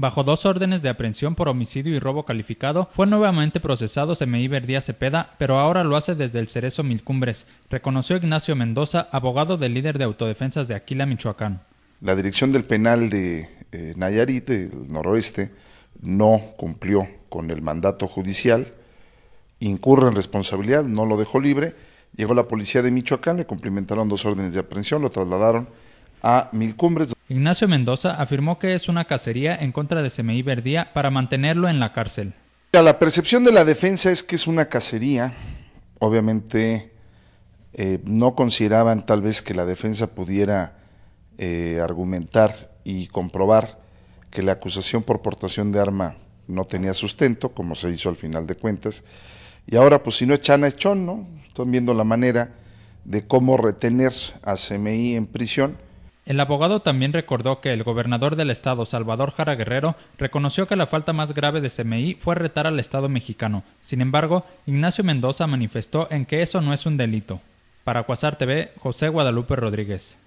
Bajo dos órdenes de aprehensión por homicidio y robo calificado, fue nuevamente procesado Semeiber Díaz Cepeda, pero ahora lo hace desde el Cerezo Milcumbres, reconoció Ignacio Mendoza, abogado del líder de autodefensas de Aquila, Michoacán. La dirección del penal de eh, Nayarit, del noroeste, no cumplió con el mandato judicial, incurre en responsabilidad, no lo dejó libre. Llegó la policía de Michoacán, le cumplimentaron dos órdenes de aprehensión, lo trasladaron Mil Ignacio Mendoza afirmó que es una cacería en contra de CMI Verdía para mantenerlo en la cárcel. La percepción de la defensa es que es una cacería. Obviamente eh, no consideraban tal vez que la defensa pudiera eh, argumentar y comprobar que la acusación por portación de arma no tenía sustento, como se hizo al final de cuentas. Y ahora, pues si no echan chana, es ¿no? Están viendo la manera de cómo retener a CMI en prisión el abogado también recordó que el gobernador del estado, Salvador Jara Guerrero, reconoció que la falta más grave de CMI fue retar al Estado mexicano. Sin embargo, Ignacio Mendoza manifestó en que eso no es un delito. Para Cuasar TV, José Guadalupe Rodríguez.